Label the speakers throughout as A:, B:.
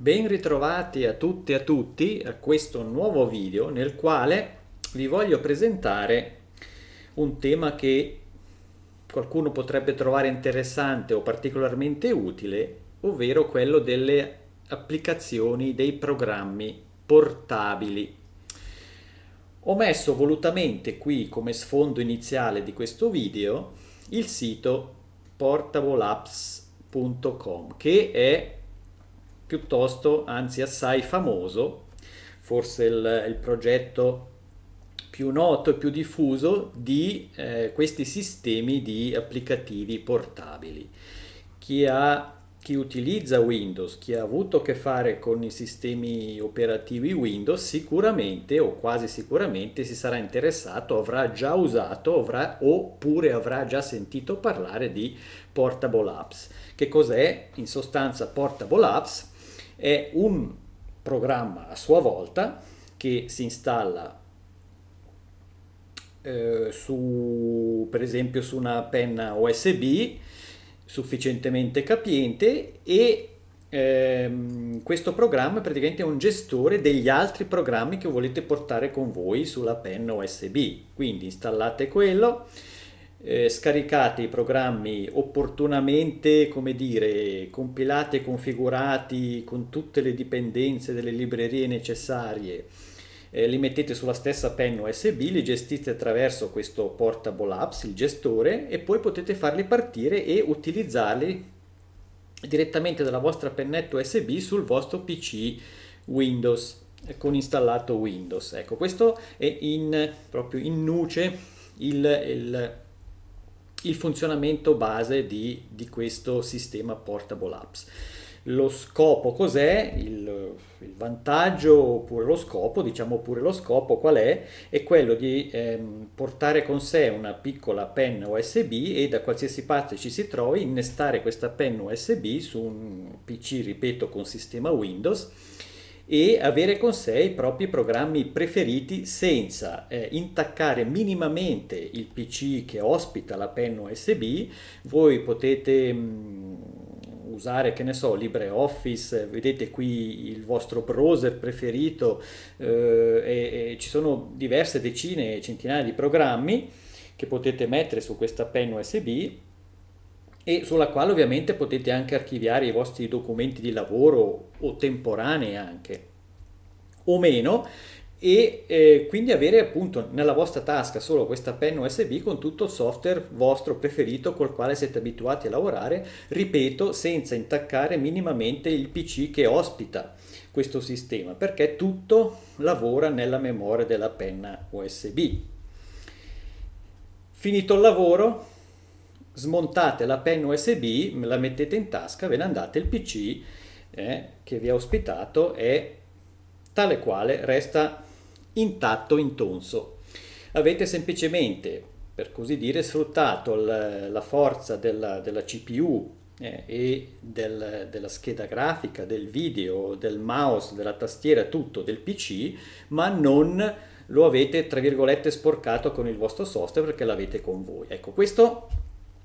A: Ben ritrovati a tutti e a tutti a questo nuovo video nel quale vi voglio presentare un tema che qualcuno potrebbe trovare interessante o particolarmente utile, ovvero quello delle applicazioni dei programmi portabili. Ho messo volutamente qui come sfondo iniziale di questo video il sito portableapps.com che è piuttosto, anzi assai famoso, forse il, il progetto più noto e più diffuso di eh, questi sistemi di applicativi portabili. Chi, ha, chi utilizza Windows, chi ha avuto a che fare con i sistemi operativi Windows, sicuramente o quasi sicuramente si sarà interessato, avrà già usato avrà, oppure avrà già sentito parlare di Portable Apps. Che cos'è? In sostanza Portable Apps è un programma a sua volta che si installa eh, su, per esempio su una penna USB sufficientemente capiente e ehm, questo programma è praticamente un gestore degli altri programmi che volete portare con voi sulla penna USB. Quindi installate quello eh, scaricate i programmi opportunamente, come dire, compilati e configurati con tutte le dipendenze delle librerie necessarie, eh, li mettete sulla stessa penna USB, li gestite attraverso questo Portable Apps, il gestore, e poi potete farli partire e utilizzarli direttamente dalla vostra pennetta USB sul vostro PC Windows eh, con installato Windows. Ecco, questo è in, proprio in nuce il, il il funzionamento base di, di questo sistema portable apps. Lo scopo cos'è? Il, il, vantaggio oppure lo scopo, diciamo pure lo scopo qual è? È quello di ehm, portare con sé una piccola penna USB e da qualsiasi parte ci si trovi innestare questa penna USB su un PC, ripeto, con sistema Windows e avere con sé i propri programmi preferiti senza eh, intaccare minimamente il PC che ospita la penna USB. Voi potete mh, mm, usare, che ne so, LibreOffice, eh, vedete qui il vostro browser preferito eh, e, e ci sono diverse decine, e centinaia di programmi che potete mettere su questa penna USB e sulla quale ovviamente potete anche archiviare i vostri documenti di lavoro o temporanei anche o meno e eh, quindi avere appunto nella vostra tasca solo questa penna USB con tutto il software vostro preferito col quale siete abituati a lavorare, ripeto, senza intaccare minimamente il PC che ospita questo sistema, perché tutto lavora nella memoria della penna USB. Finito il lavoro, smontate la pen USB, la mettete in tasca, ve ne andate, il PC eh, che vi ha ospitato è tale quale resta intatto, intonso. Avete semplicemente, per così dire, sfruttato la, la forza della, della CPU eh, e del, della scheda grafica, del video, del mouse, della tastiera, tutto del PC, ma non lo avete, tra virgolette, sporcato con il vostro software perché l'avete con voi. Ecco, questo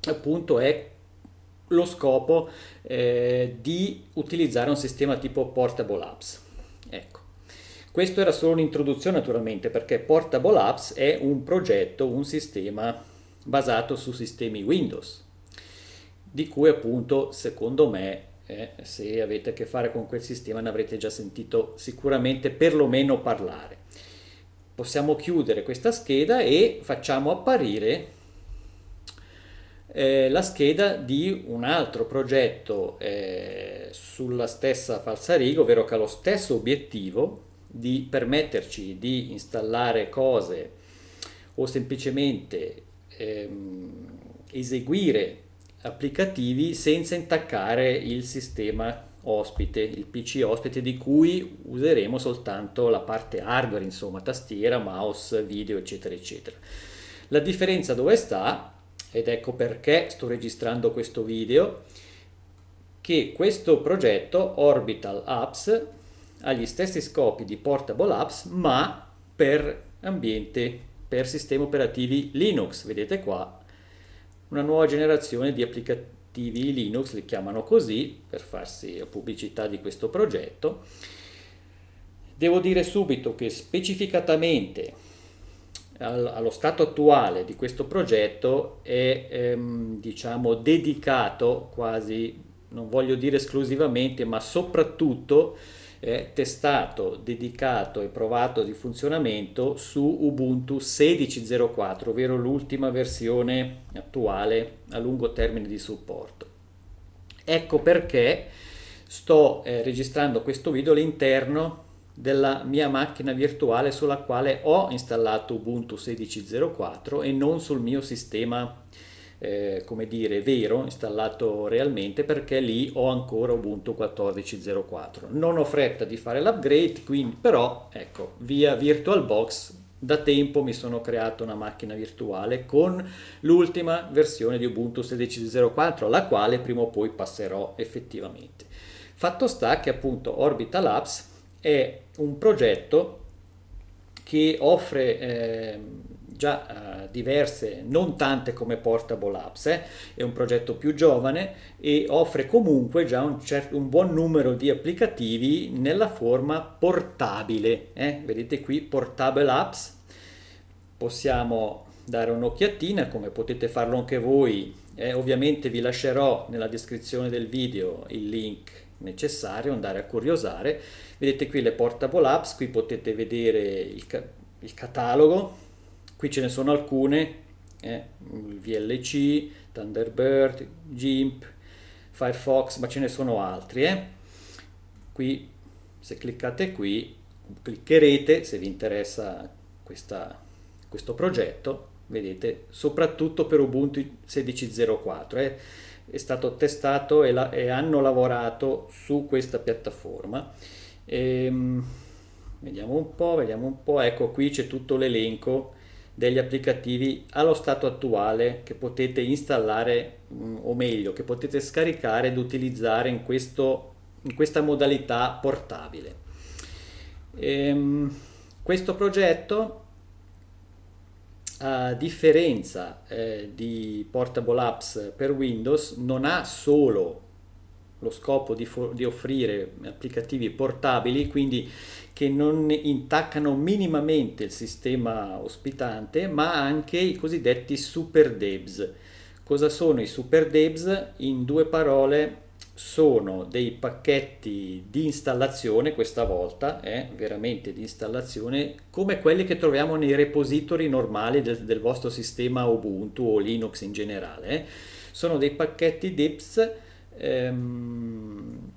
A: appunto è lo scopo eh, di utilizzare un sistema tipo portable apps. Ecco. Questo era solo un'introduzione naturalmente perché Portable Apps è un progetto, un sistema basato su sistemi Windows, di cui appunto secondo me eh, se avete a che fare con quel sistema ne avrete già sentito sicuramente perlomeno parlare. Possiamo chiudere questa scheda e facciamo apparire eh, la scheda di un altro progetto eh, sulla stessa falsariga, ovvero che ha lo stesso obiettivo di permetterci di installare cose o semplicemente ehm, eseguire applicativi senza intaccare il sistema ospite, il PC ospite di cui useremo soltanto la parte hardware, insomma tastiera, mouse, video, eccetera, eccetera. La differenza dove sta? ed ecco perché sto registrando questo video, che questo progetto Orbital Apps ha gli stessi scopi di Portable Apps ma per ambiente, per sistemi operativi Linux. Vedete qua una nuova generazione di applicativi Linux, li chiamano così per farsi pubblicità di questo progetto. Devo dire subito che specificatamente allo stato attuale di questo progetto è ehm, diciamo, dedicato quasi, non voglio dire esclusivamente, ma soprattutto eh, testato, dedicato e provato di funzionamento su Ubuntu 16.04, ovvero l'ultima versione attuale a lungo termine di supporto. Ecco perché sto eh, registrando questo video all'interno della mia macchina virtuale sulla quale ho installato Ubuntu 16.04 e non sul mio sistema eh, come dire vero installato realmente perché lì ho ancora Ubuntu 14.04 non ho fretta di fare l'upgrade quindi però ecco via VirtualBox da tempo mi sono creato una macchina virtuale con l'ultima versione di Ubuntu 16.04 alla quale prima o poi passerò effettivamente fatto sta che appunto Orbital Apps è un progetto che offre eh, già eh, diverse, non tante come Portable Apps, eh, è un progetto più giovane e offre comunque già un, certo, un buon numero di applicativi nella forma portabile. Eh. Vedete qui Portable Apps, possiamo dare un'occhiatina come potete farlo anche voi. Eh, ovviamente vi lascerò nella descrizione del video il link necessario andare a curiosare. Vedete qui le portable apps, qui potete vedere il, ca il catalogo, qui ce ne sono alcune, eh, VLC, Thunderbird, GIMP, Firefox, ma ce ne sono altri. Eh. Qui, se cliccate qui, cliccherete, se vi interessa questa, questo progetto, vedete, soprattutto per Ubuntu 16.04. Eh è stato testato e, la, e hanno lavorato su questa piattaforma. Ehm, vediamo un po', vediamo un po', ecco qui c'è tutto l'elenco degli applicativi allo stato attuale che potete installare mm, o meglio che potete scaricare ed utilizzare in, questo, in questa modalità portabile. Ehm, questo progetto a differenza eh, di Portable Apps per Windows, non ha solo lo scopo di, di offrire applicativi portabili, quindi che non intaccano minimamente il sistema ospitante, ma anche i cosiddetti super debs. Cosa sono i super debs? In due parole sono dei pacchetti di installazione, questa volta è eh, veramente di installazione, come quelli che troviamo nei repository normali del, del vostro sistema Ubuntu o Linux in generale. Eh. Sono dei pacchetti DIPS ehm,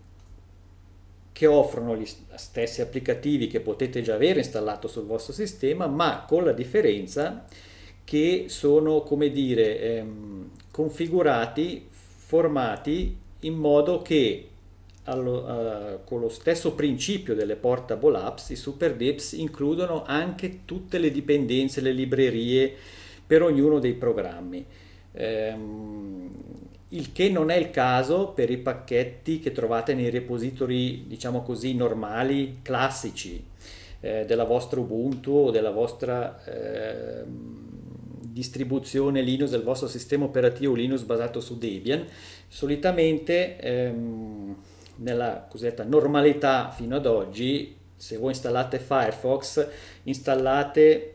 A: che offrono gli stessi applicativi che potete già avere installato sul vostro sistema, ma con la differenza che sono, come dire, ehm, configurati, formati in modo che allo, uh, con lo stesso principio delle portable apps i super dips includono anche tutte le dipendenze, le librerie per ognuno dei programmi. Um, il che non è il caso per i pacchetti che trovate nei repository, diciamo così, normali, classici eh, della vostra Ubuntu o della vostra eh, distribuzione Linux, del vostro sistema operativo Linux basato su Debian, solitamente ehm, nella cosiddetta normalità fino ad oggi, se voi installate Firefox, installate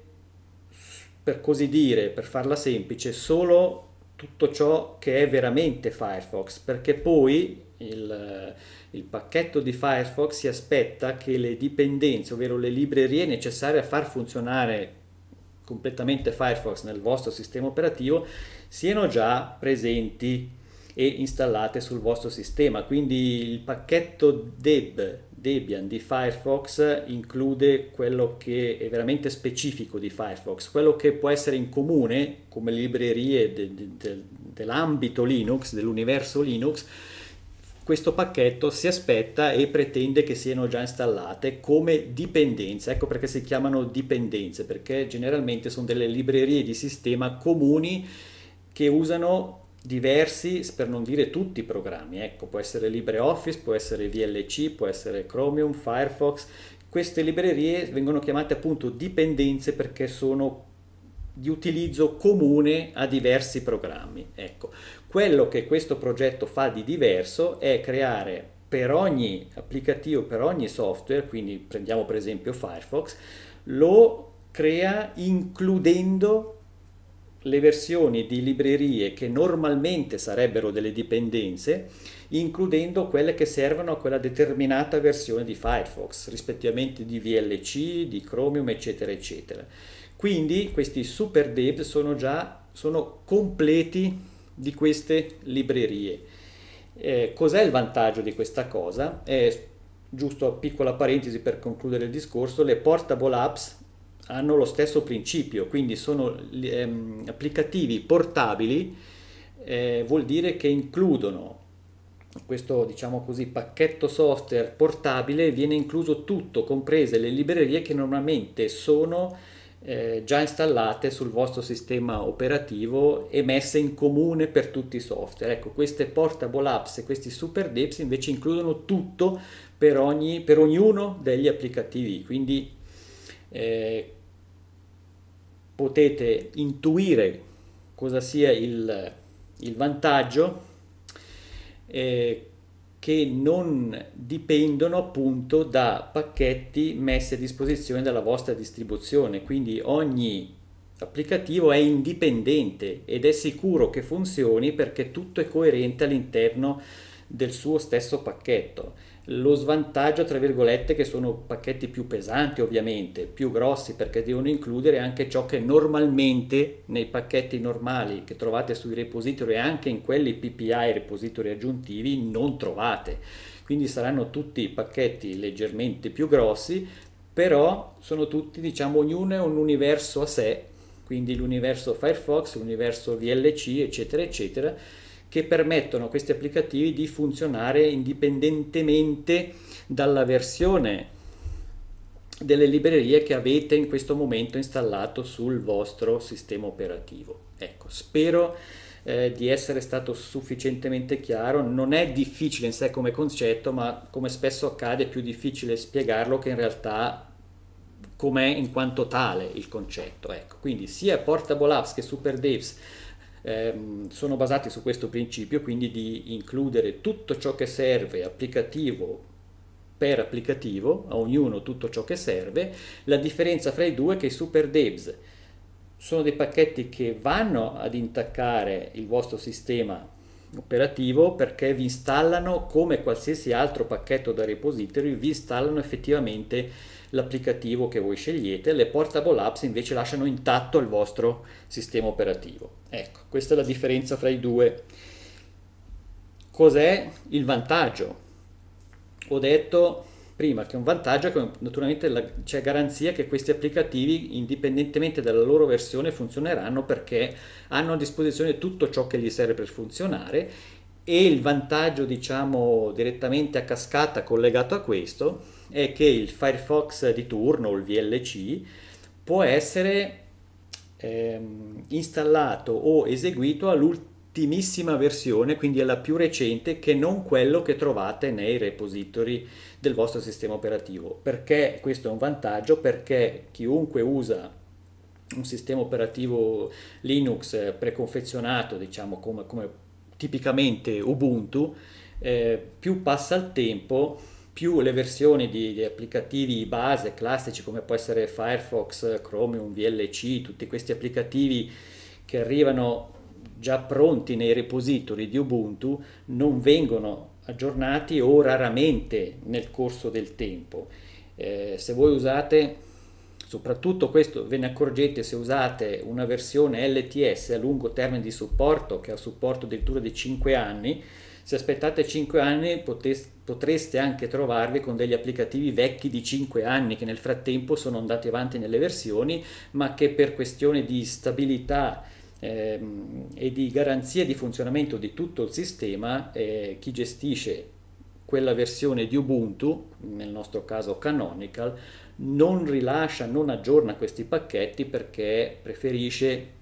A: per così dire, per farla semplice, solo tutto ciò che è veramente Firefox, perché poi il, il, pacchetto di Firefox si aspetta che le dipendenze, ovvero le librerie necessarie a far funzionare completamente Firefox nel vostro sistema operativo siano già presenti e installate sul vostro sistema. Quindi il pacchetto deb Debian di Firefox include quello che è veramente specifico di Firefox, quello che può essere in comune come librerie de, de, de, dell'ambito Linux, dell'universo Linux, questo pacchetto si aspetta e pretende che siano già installate come dipendenze, ecco perché si chiamano dipendenze, perché generalmente sono delle librerie di sistema comuni che usano diversi, per non dire tutti i programmi, ecco, può essere LibreOffice, può essere VLC, può essere Chromium, Firefox, queste librerie vengono chiamate appunto dipendenze perché sono di utilizzo comune a diversi programmi. Ecco, quello che questo progetto fa di diverso è creare per ogni applicativo, per ogni software, quindi prendiamo per esempio Firefox, lo crea includendo le versioni di librerie che normalmente sarebbero delle dipendenze, includendo quelle che servono a quella determinata versione di Firefox, rispettivamente di VLC, di Chromium, eccetera, eccetera. Quindi questi super dev sono già sono completi di queste librerie. Eh, cos'è il vantaggio di questa cosa? Eh, giusto piccola parentesi per concludere il discorso, le portable apps hanno lo stesso principio, quindi sono ehm, applicativi portabili, eh, vuol dire che includono questo diciamo così pacchetto software portabile viene incluso tutto, comprese le librerie che normalmente sono eh, già installate sul vostro sistema operativo e messe in comune per tutti i software. Ecco, queste portable apps e questi super dips invece includono tutto per, ogni, per ognuno degli applicativi, quindi eh, potete intuire cosa sia il, il vantaggio. Eh, che non dipendono appunto da pacchetti messi a disposizione dalla vostra distribuzione, quindi ogni applicativo è indipendente ed è sicuro che funzioni perché tutto è coerente all'interno del suo stesso pacchetto. Lo svantaggio, tra virgolette, che sono pacchetti più pesanti ovviamente, più grossi perché devono includere anche ciò che normalmente nei pacchetti normali che trovate sui repository e anche in quelli PPI, repository aggiuntivi, non trovate. Quindi saranno tutti pacchetti leggermente più grossi, però sono tutti, diciamo, ognuno è un universo a sé, quindi l'universo Firefox, l'universo VLC, eccetera, eccetera che permettono a questi applicativi di funzionare indipendentemente dalla versione delle librerie che avete in questo momento installato sul vostro sistema operativo. Ecco, spero eh, di essere stato sufficientemente chiaro, non è difficile in sé come concetto, ma come spesso accade è più difficile spiegarlo che in realtà com'è in quanto tale il concetto. Ecco, quindi sia Portable Apps che SuperDaves ehm, sono basati su questo principio, quindi di includere tutto ciò che serve applicativo per applicativo, a ognuno tutto ciò che serve, la differenza fra i due è che i super debs sono dei pacchetti che vanno ad intaccare il vostro sistema operativo perché vi installano come qualsiasi altro pacchetto da repository, vi installano effettivamente l'applicativo che voi scegliete, le portable apps invece lasciano intatto il vostro sistema operativo. Ecco, questa è la differenza fra i due. Cos'è il vantaggio? Ho detto prima che un vantaggio è che naturalmente la, c'è garanzia che questi applicativi, indipendentemente dalla loro versione, funzioneranno perché hanno a disposizione tutto ciò che gli serve per funzionare e il vantaggio diciamo direttamente a cascata collegato a questo è che il Firefox di turno il VLC può essere ehm, installato o eseguito all'ultimissima versione, quindi alla più recente, che non quello che trovate nei repository del vostro sistema operativo. Perché questo è un vantaggio? Perché chiunque usa un sistema operativo Linux preconfezionato, diciamo come, come tipicamente Ubuntu, eh, più passa il tempo più le versioni di, di, applicativi base classici come può essere Firefox, Chromium, VLC, tutti questi applicativi che arrivano già pronti nei repository di Ubuntu non vengono aggiornati o raramente nel corso del tempo. Eh, se voi usate soprattutto questo ve ne accorgete se usate una versione LTS a lungo termine di supporto che ha supporto addirittura di 5 anni se aspettate 5 anni potreste anche trovarvi con degli applicativi vecchi di 5 anni che nel frattempo sono andati avanti nelle versioni, ma che per questione di stabilità ehm, e di garanzia di funzionamento di tutto il sistema, eh, chi gestisce quella versione di Ubuntu, nel nostro caso Canonical, non rilascia, non aggiorna questi pacchetti perché preferisce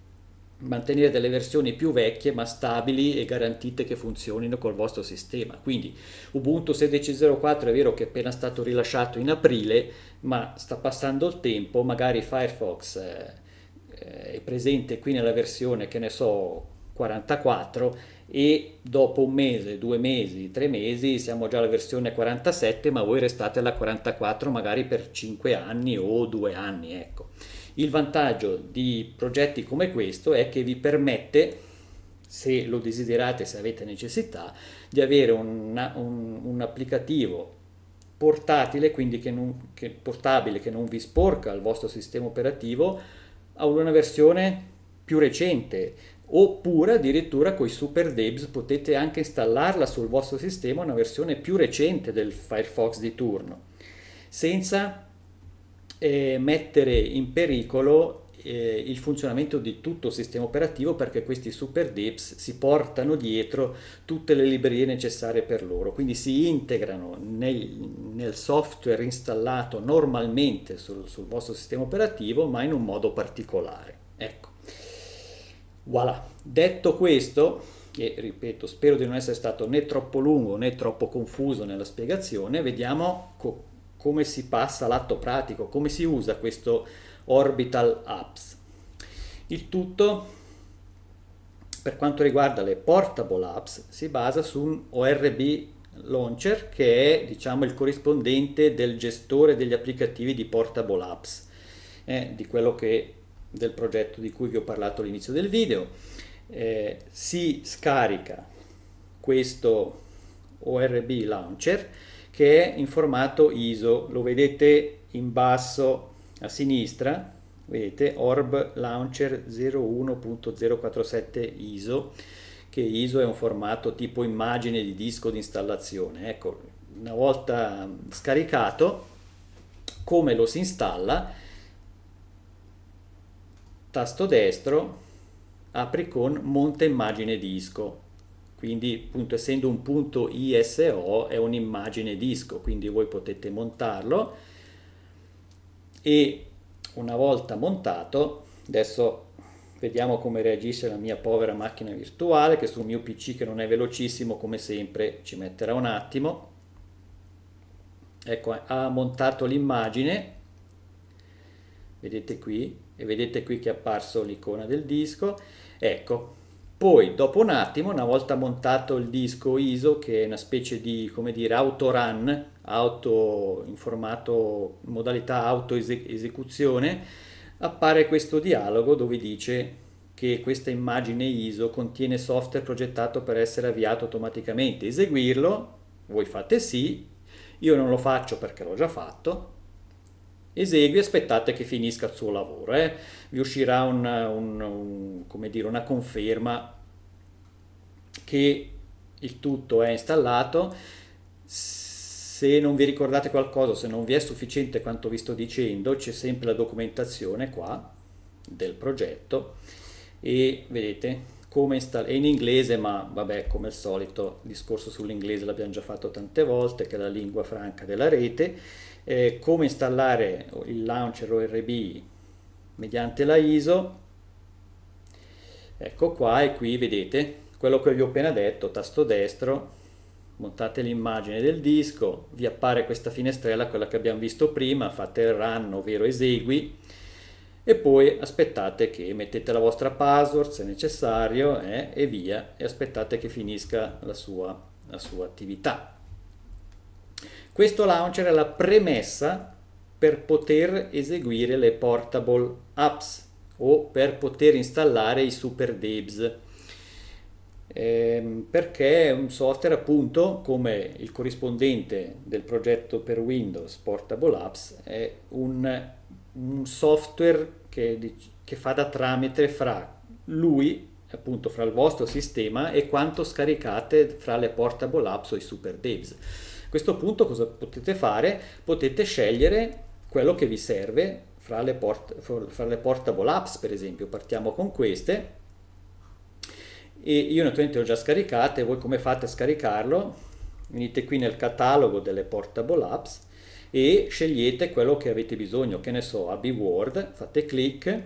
A: mantenere delle versioni più vecchie ma stabili e garantite che funzionino col vostro sistema. Quindi Ubuntu 16.04 è vero che è appena stato rilasciato in aprile, ma sta passando il tempo, magari Firefox eh, è presente qui nella versione che ne so 44 e dopo un mese, due mesi, tre mesi siamo già alla versione 47, ma voi restate alla 44 magari per 5 anni o 2 anni, ecco. Il vantaggio di progetti come questo è che vi permette se lo desiderate, se avete necessità, di avere una, un, un, applicativo portatile, quindi che non, che, portabile, che non vi sporca il vostro sistema operativo, a una versione più recente, oppure addirittura con i super debs potete anche installarla sul vostro sistema una versione più recente del Firefox di turno, senza eh, mettere in pericolo eh, il funzionamento di tutto il sistema operativo perché questi super dips si portano dietro tutte le librerie necessarie per loro, quindi si integrano nel, nel software installato normalmente sul, sul, vostro sistema operativo ma in un modo particolare. Ecco, voilà. Detto questo, e ripeto, spero di non essere stato né troppo lungo né troppo confuso nella spiegazione, vediamo co- come si passa all'atto pratico, come si usa questo Orbital Apps. Il tutto per quanto riguarda le portable apps si basa su un ORB launcher che è diciamo il corrispondente del gestore degli applicativi di portable apps eh, di quello che del progetto di cui vi ho parlato all'inizio del video eh, si scarica questo ORB launcher che è in formato ISO, lo vedete in basso a sinistra, vedete Orb Launcher 01.047 ISO, che ISO è un formato tipo immagine di disco di installazione. Ecco, una volta scaricato, come lo si installa? Tasto destro, apri con monta immagine disco quindi appunto essendo un punto ISO è un'immagine disco, quindi voi potete montarlo e una volta montato, adesso vediamo come reagisce la mia povera macchina virtuale che sul mio PC che non è velocissimo come sempre ci metterà un attimo. Ecco, ha montato l'immagine, vedete qui, e vedete qui che è apparso l'icona del disco. Ecco, poi, dopo un attimo, una volta montato il disco ISO, che è una specie di, come dire, autorun, auto in formato, modalità auto-esecuzione, appare questo dialogo dove dice che questa immagine ISO contiene software progettato per essere avviato automaticamente. Eseguirlo, voi fate sì, io non lo faccio perché l'ho già fatto, esegui, aspettate che finisca il suo lavoro, eh. vi uscirà un, un, un, dire, una conferma che il tutto è installato. Se non vi ricordate qualcosa, se non vi è sufficiente quanto vi sto dicendo, c'è sempre la documentazione qua del progetto e vedete come installare in inglese, ma vabbè, come al solito, il discorso sull'inglese l'abbiamo già fatto tante volte, che è la lingua franca della rete eh, come installare il launcher ORB mediante la ISO ecco qua e qui vedete quello che vi ho appena detto tasto destro montate l'immagine del disco vi appare questa finestrella quella che abbiamo visto prima fate il run ovvero esegui e poi aspettate che mettete la vostra password se necessario eh, e via e aspettate che finisca la sua, la sua attività questo launcher è la premessa per poter eseguire le portable apps o per poter installare i super debs eh, perché è un software appunto come il corrispondente del progetto per Windows Portable Apps è un, un software che, che fa da tramite fra lui appunto fra il vostro sistema e quanto scaricate fra le portable apps o i super debs a questo punto cosa potete fare? Potete scegliere quello che vi serve fra le, port- fra le portable apps, per esempio. Partiamo con queste. E io naturalmente ho già scaricate, voi come fate a scaricarlo? Venite qui nel catalogo delle portable apps e scegliete quello che avete bisogno, che ne so, AB Word, fate clic,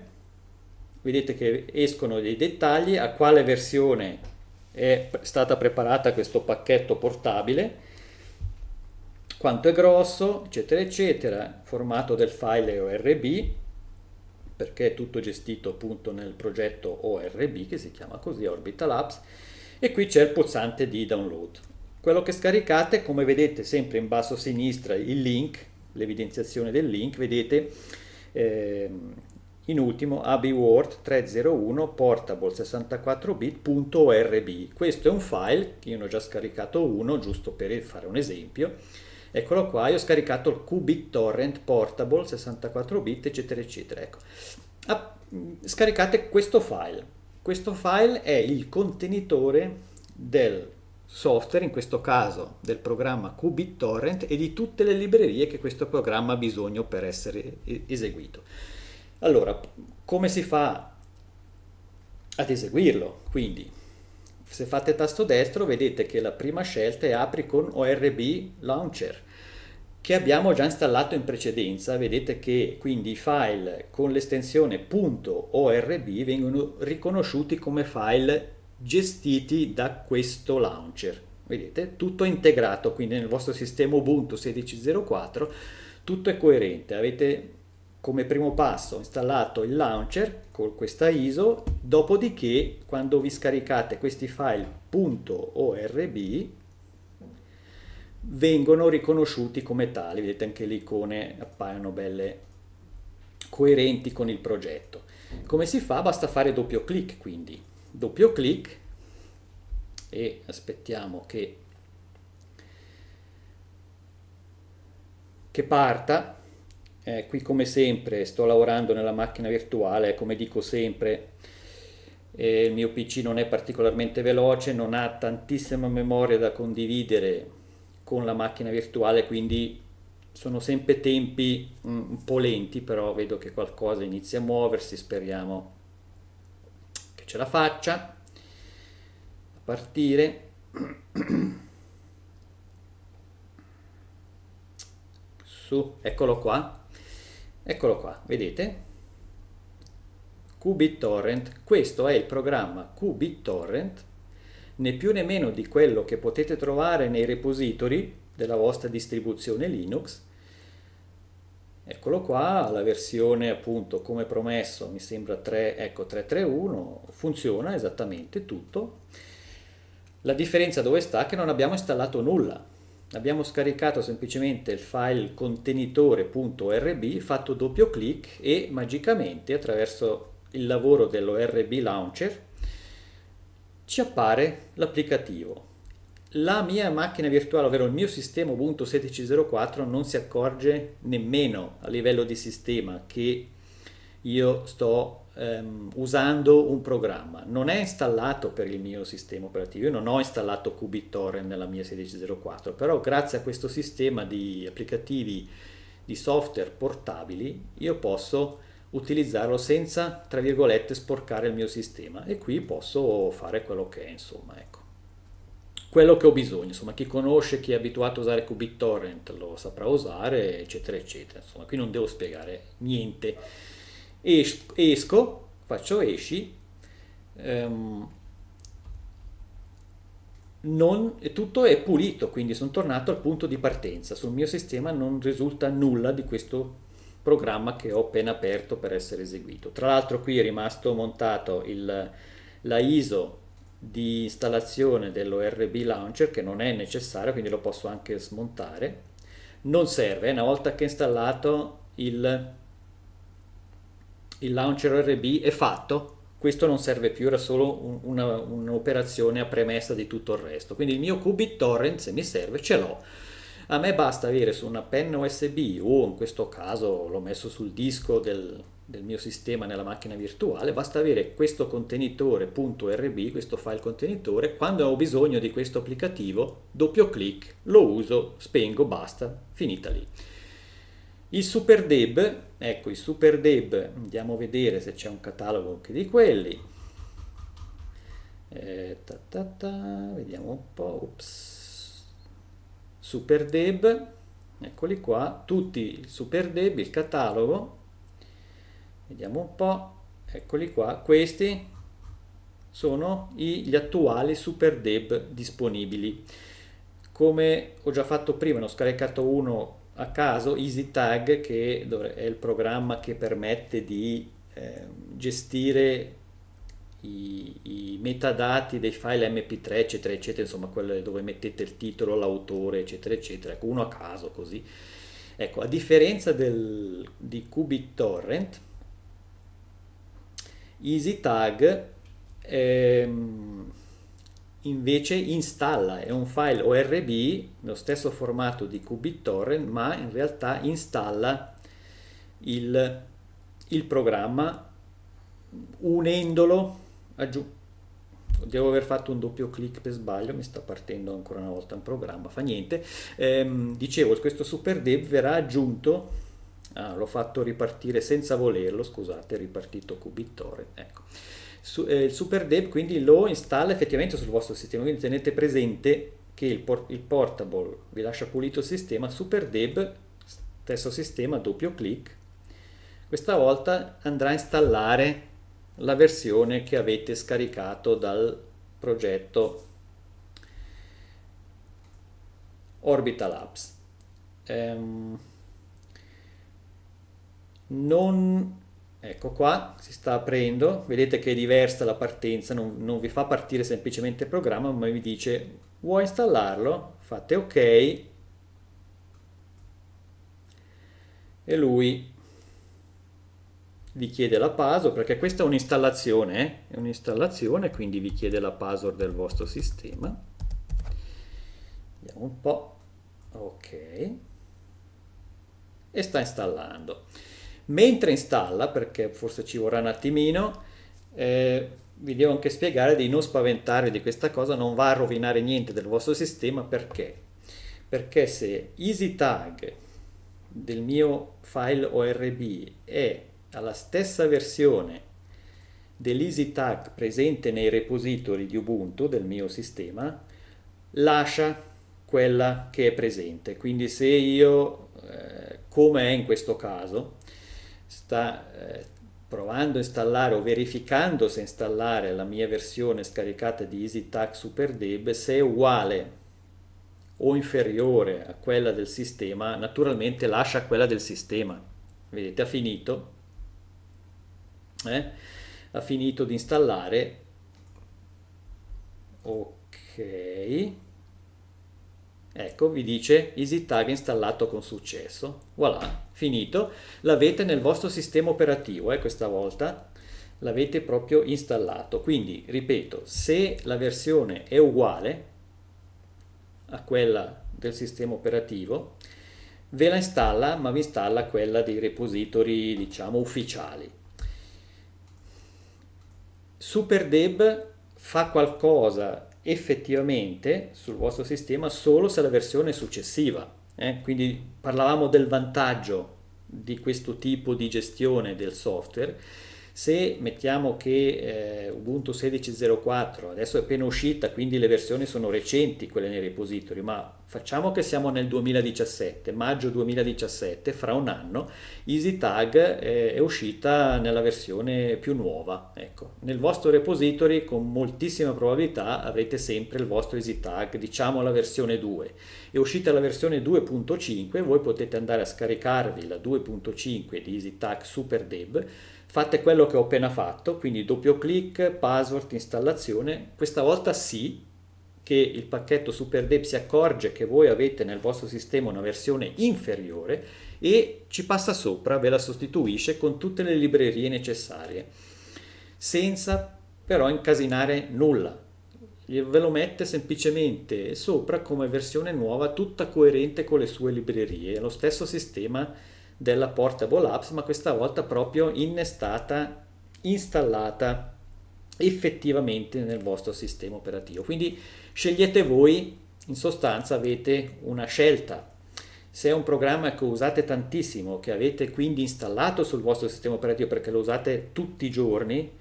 A: vedete che escono dei dettagli a quale versione è stata preparata questo pacchetto portabile quanto è grosso, eccetera, eccetera, formato del file ORB, perché è tutto gestito appunto nel progetto ORB, che si chiama così, Orbital Apps, e qui c'è il pulsante di download. Quello che scaricate, come vedete sempre in basso a sinistra, il link, l'evidenziazione del link, vedete eh, in ultimo AbWord 301 portable 64bit.orb. Questo è un file, io ne ho già scaricato uno, giusto per fare un esempio, Eccolo qua, io ho scaricato il Qubit Torrent Portable 64 bit, eccetera, eccetera. Ecco. Ah, scaricate questo file. Questo file è il contenitore del software, in questo caso del programma Qubit Torrent e di tutte le librerie che questo programma ha bisogno per essere eseguito. Allora, come si fa ad eseguirlo? Quindi se fate tasto destro vedete che la prima scelta è apri con ORB Launcher che abbiamo già installato in precedenza, vedete che quindi i file con l'estensione .orb vengono riconosciuti come file gestiti da questo launcher. Vedete, tutto integrato, quindi nel vostro sistema Ubuntu 16.04 tutto è coerente, avete come primo passo installato il launcher con questa ISO, dopodiché quando vi scaricate questi file.orb vengono riconosciuti come tali, vedete anche le icone appaiono belle coerenti con il progetto. Come si fa? Basta fare doppio clic, quindi doppio clic e aspettiamo che, che parta eh, qui come sempre sto lavorando nella macchina virtuale, come dico sempre eh, il mio PC non è particolarmente veloce, non ha tantissima memoria da condividere con la macchina virtuale, quindi sono sempre tempi mm, un po' lenti, però vedo che qualcosa inizia a muoversi, speriamo che ce la faccia a partire. Su, eccolo qua. Eccolo qua, vedete? QBitTorrent, questo è il programma QBitTorrent, né più né meno di quello che potete trovare nei repository della vostra distribuzione Linux. Eccolo qua, la versione appunto come promesso, mi sembra 3, ecco 331, funziona esattamente tutto. La differenza dove sta? Che non abbiamo installato nulla, abbiamo scaricato semplicemente il file contenitore.rb, fatto doppio clic e magicamente attraverso il lavoro dell'ORB launcher ci appare l'applicativo. La mia macchina virtuale, ovvero il mio sistema Ubuntu 16.04 non si accorge nemmeno a livello di sistema che io sto ehm, usando un programma. Non è installato per il mio sistema operativo, io non ho installato QBTorrent nella mia 1604, però grazie a questo sistema di applicativi di software portabili io posso utilizzarlo senza, tra virgolette, sporcare il mio sistema e qui posso fare quello che è, insomma, ecco. Quello che ho bisogno, insomma, chi conosce, chi è abituato a usare QBTorrent lo saprà usare, eccetera, eccetera, insomma, qui non devo spiegare niente esco, faccio esci, ehm, non, tutto è pulito, quindi sono tornato al punto di partenza. Sul mio sistema non risulta nulla di questo programma che ho appena aperto per essere eseguito. Tra l'altro qui è rimasto montato il, la ISO di installazione dell'ORB launcher che non è necessario, quindi lo posso anche smontare. Non serve, una volta che è installato il il launcher RB è fatto, questo non serve più, era solo un, una, un'operazione a premessa di tutto il resto. Quindi il mio qubit torrent, se mi serve, ce l'ho. A me basta avere su una penna USB o in questo caso l'ho messo sul disco del, del mio sistema nella macchina virtuale, basta avere questo contenitore.rb, questo file contenitore, quando ho bisogno di questo applicativo, doppio clic, lo uso, spengo, basta, finita lì. Il super deb, ecco il super deb, andiamo a vedere se c'è un catalogo anche di quelli. Eh, ta ta ta, vediamo un po', ups. Super deb, eccoli qua, tutti il super deb, il catalogo. Vediamo un po', eccoli qua, questi sono gli attuali super deb disponibili. Come ho già fatto prima, ne ho scaricato uno a caso EasyTag, che è il programma che permette di eh, gestire i, i, metadati dei file mp3 eccetera eccetera insomma quelle dove mettete il titolo l'autore eccetera eccetera uno a caso così ecco a differenza del, di QubitTorrent, EasyTag ehm, invece installa, è un file ORB, lo stesso formato di QBitTorrent, ma in realtà installa il, il programma unendolo aggiungendo devo aver fatto un doppio clic per sbaglio, mi sta partendo ancora una volta un programma, fa niente. Ehm, dicevo, questo SuperDev verrà aggiunto, ah, l'ho fatto ripartire senza volerlo, scusate, è ripartito QBitTorrent, ecco. Su, eh, il SuperDeb quindi lo installa effettivamente sul vostro sistema, quindi tenete presente che il, por il portable vi lascia pulito il sistema, SuperDeb, stesso sistema, doppio clic, questa volta andrà a installare la versione che avete scaricato dal progetto Orbital Apps. Um, non Ecco qua, si sta aprendo, vedete che è diversa la partenza, non, non vi fa partire semplicemente il programma, ma vi dice vuoi installarlo? Fate ok e lui vi chiede la password perché questa è un'installazione, eh? è un'installazione quindi vi chiede la password del vostro sistema. Vediamo un po', ok, e sta installando. Mentre installa, perché forse ci vorrà un attimino, eh, vi devo anche spiegare di non spaventarvi di questa cosa, non va a rovinare niente del vostro sistema perché? Perché se EasyTag del mio file ORB è alla stessa versione dell'EasyTag presente nei repository di Ubuntu del mio sistema lascia quella che è presente quindi se io eh, come è in questo caso sta eh, provando a installare o verificando se installare la mia versione scaricata di EasyTag SuperDeb se è uguale o inferiore a quella del sistema naturalmente lascia quella del sistema vedete ha finito eh? ha finito di installare ok Ecco, vi dice EasyTag installato con successo. Voilà, finito. L'avete nel vostro sistema operativo, eh, questa volta l'avete proprio installato. Quindi, ripeto, se la versione è uguale a quella del sistema operativo, ve la installa, ma vi installa quella dei repository, diciamo, ufficiali. SuperDeb fa qualcosa effettivamente sul vostro sistema solo se la versione è successiva. Eh? Quindi parlavamo del vantaggio di questo tipo di gestione del software se mettiamo che eh, Ubuntu 16.04 adesso è appena uscita, quindi le versioni sono recenti quelle nei repository, ma facciamo che siamo nel 2017, maggio 2017, fra un anno, EasyTag eh, è uscita nella versione più nuova. Ecco, nel vostro repository con moltissima probabilità avrete sempre il vostro EasyTag, diciamo la versione 2. È uscita la versione 2.5, voi potete andare a scaricarvi la 2.5 di EasyTag SuperDeb Fate quello che ho appena fatto, quindi doppio clic, password, installazione. Questa volta sì che il pacchetto SuperDeb si accorge che voi avete nel vostro sistema una versione inferiore e ci passa sopra, ve la sostituisce con tutte le librerie necessarie, senza però incasinare nulla. Ve lo mette semplicemente sopra come versione nuova, tutta coerente con le sue librerie, lo stesso sistema della Portable Apps, ma questa volta proprio innestata, installata effettivamente nel vostro sistema operativo. Quindi scegliete voi, in sostanza avete una scelta. Se è un programma che usate tantissimo, che avete quindi installato sul vostro sistema operativo perché lo usate tutti i giorni,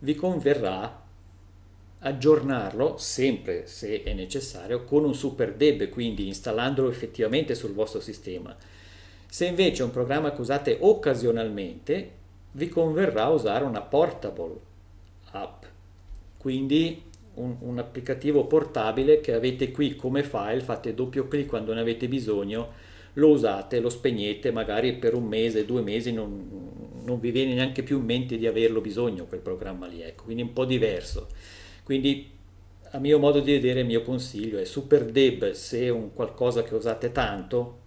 A: vi converrà aggiornarlo sempre se è necessario con un super deb, quindi installandolo effettivamente sul vostro sistema se invece è un programma che usate occasionalmente, vi converrà usare una portable app, quindi un, un applicativo portabile che avete qui come file, fate doppio clic quando ne avete bisogno, lo usate, lo spegnete, magari per un mese, due mesi non, non vi viene neanche più in mente di averlo bisogno quel programma lì, ecco, quindi un po' diverso. Quindi a mio modo di vedere il mio consiglio è SuperDeb se è un qualcosa che usate tanto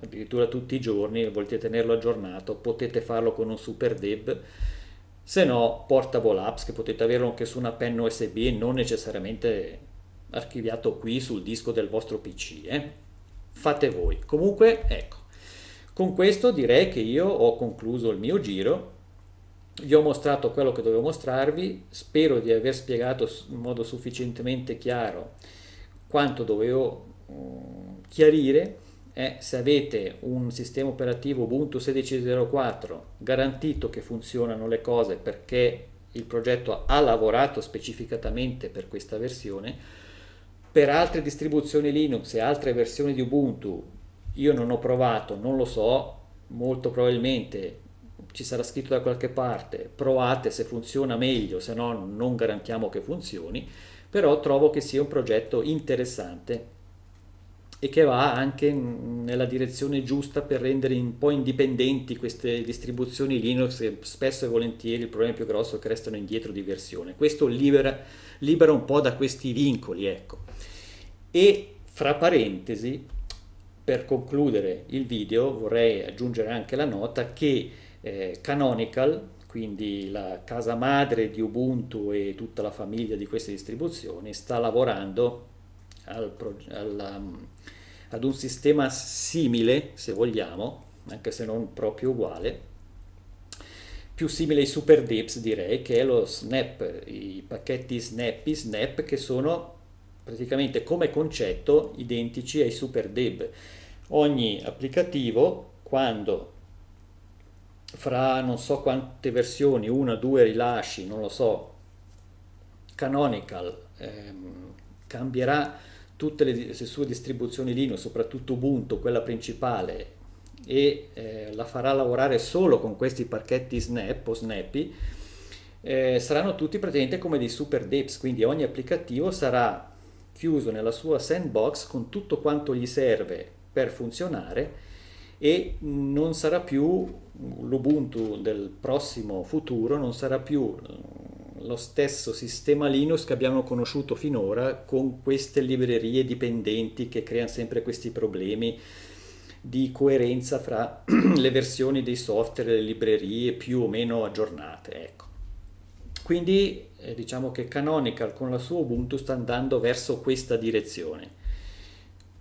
A: addirittura tutti i giorni, volete tenerlo aggiornato, potete farlo con un super deb, se no portable apps che potete averlo anche su una penna USB e non necessariamente archiviato qui sul disco del vostro PC. Eh? Fate voi. Comunque, ecco, con questo direi che io ho concluso il mio giro. Vi ho mostrato quello che dovevo mostrarvi, spero di aver spiegato in modo sufficientemente chiaro quanto dovevo um, chiarire è se avete un sistema operativo Ubuntu 16.04 garantito che funzionano le cose perché il progetto ha lavorato specificatamente per questa versione, per altre distribuzioni Linux e altre versioni di Ubuntu io non ho provato, non lo so, molto probabilmente ci sarà scritto da qualche parte, provate se funziona meglio, se no non garantiamo che funzioni, però trovo che sia un progetto interessante e che va anche nella direzione giusta per rendere un po' indipendenti queste distribuzioni Linux che spesso e volentieri il problema più grosso è che restano indietro di versione. Questo libera, libera un po' da questi vincoli, ecco. E fra parentesi, per concludere il video, vorrei aggiungere anche la nota che eh, Canonical, quindi la casa madre di Ubuntu e tutta la famiglia di queste distribuzioni, sta lavorando al pro, ad un sistema simile, se vogliamo, anche se non proprio uguale, più simile ai super dips direi, che è lo snap, i pacchetti snappy snap che sono praticamente come concetto identici ai super deb. Ogni applicativo quando fra non so quante versioni, una, due rilasci, non lo so, Canonical ehm, cambierà tutte le, sue distribuzioni Linux, soprattutto Ubuntu, quella principale, e eh, la farà lavorare solo con questi pacchetti Snap o Snappy, eh, saranno tutti praticamente come dei super dips, quindi ogni applicativo sarà chiuso nella sua sandbox con tutto quanto gli serve per funzionare e non sarà più l'Ubuntu del prossimo futuro, non sarà più lo stesso sistema Linux che abbiamo conosciuto finora con queste librerie dipendenti che creano sempre questi problemi di coerenza fra le versioni dei software e le librerie più o meno aggiornate. Ecco. Quindi eh, diciamo che Canonical con la sua Ubuntu sta andando verso questa direzione.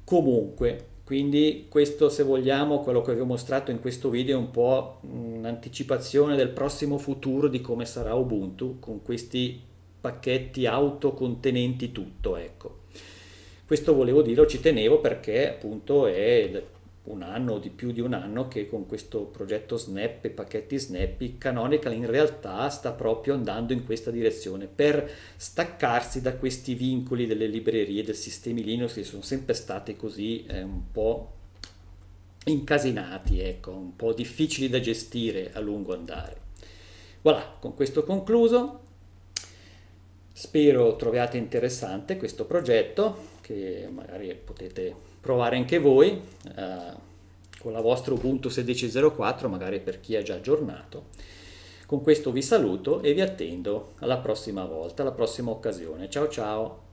A: Comunque, quindi questo se vogliamo, quello che vi ho mostrato in questo video è un po' un'anticipazione del prossimo futuro di come sarà Ubuntu con questi pacchetti autocontenenti tutto, ecco. Questo volevo dire, ci tenevo perché appunto è un anno o di più di un anno che con questo progetto Snap e pacchetti Snappy Canonical in realtà sta proprio andando in questa direzione per staccarsi da questi vincoli delle librerie, dei sistemi Linux che sono sempre stati così eh, un po' incasinati, ecco, un po' difficili da gestire a lungo andare. Voilà, con questo concluso. Spero troviate interessante questo progetto che magari potete provare anche voi eh, con la vostra Ubuntu 16.04, magari per chi è già aggiornato. Con questo vi saluto e vi attendo alla prossima volta, alla prossima occasione. Ciao ciao!